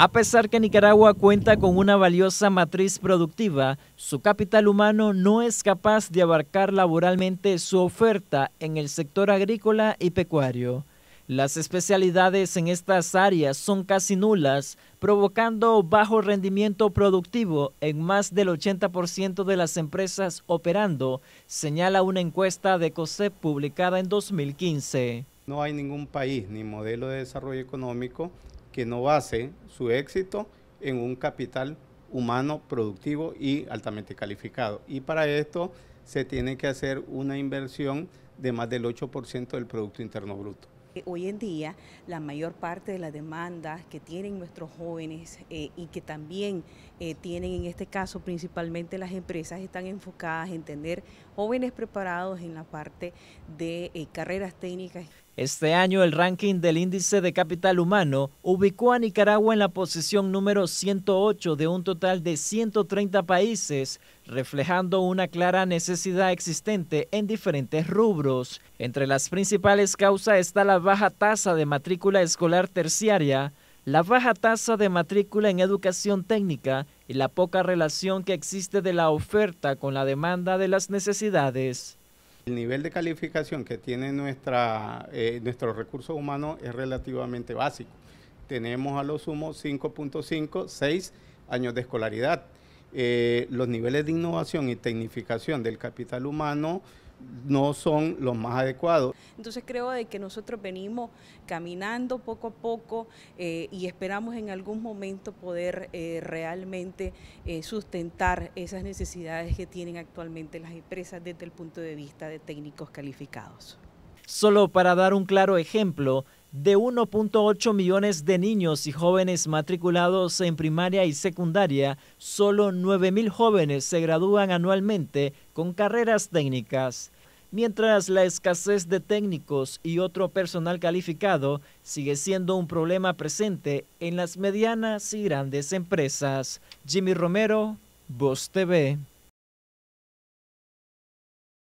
A pesar que Nicaragua cuenta con una valiosa matriz productiva, su capital humano no es capaz de abarcar laboralmente su oferta en el sector agrícola y pecuario. Las especialidades en estas áreas son casi nulas, provocando bajo rendimiento productivo en más del 80% de las empresas operando, señala una encuesta de COSEP publicada en 2015. No hay ningún país ni modelo de desarrollo económico que no base su éxito en un capital humano, productivo y altamente calificado. Y para esto se tiene que hacer una inversión de más del 8% del Producto Interno Bruto. Eh, hoy en día, la mayor parte de las demandas que tienen nuestros jóvenes eh, y que también eh, tienen en este caso principalmente las empresas están enfocadas en tener jóvenes preparados en la parte de carreras técnicas. Este año el ranking del índice de capital humano ubicó a Nicaragua en la posición número 108 de un total de 130 países, reflejando una clara necesidad existente en diferentes rubros. Entre las principales causas está la baja tasa de matrícula escolar terciaria, la baja tasa de matrícula en educación técnica y la poca relación que existe de la oferta con la demanda de las necesidades. El nivel de calificación que tiene nuestra, eh, recurso humano es relativamente básico. Tenemos a lo sumo 5.5, 6 años de escolaridad. Eh, los niveles de innovación y tecnificación del capital humano no son los más adecuados. Entonces creo de que nosotros venimos caminando poco a poco eh, y esperamos en algún momento poder eh, realmente eh, sustentar esas necesidades que tienen actualmente las empresas desde el punto de vista de técnicos calificados. Solo para dar un claro ejemplo, de 1.8 millones de niños y jóvenes matriculados en primaria y secundaria, solo 9.000 jóvenes se gradúan anualmente con carreras técnicas, mientras la escasez de técnicos y otro personal calificado sigue siendo un problema presente en las medianas y grandes empresas. Jimmy Romero, Voz TV.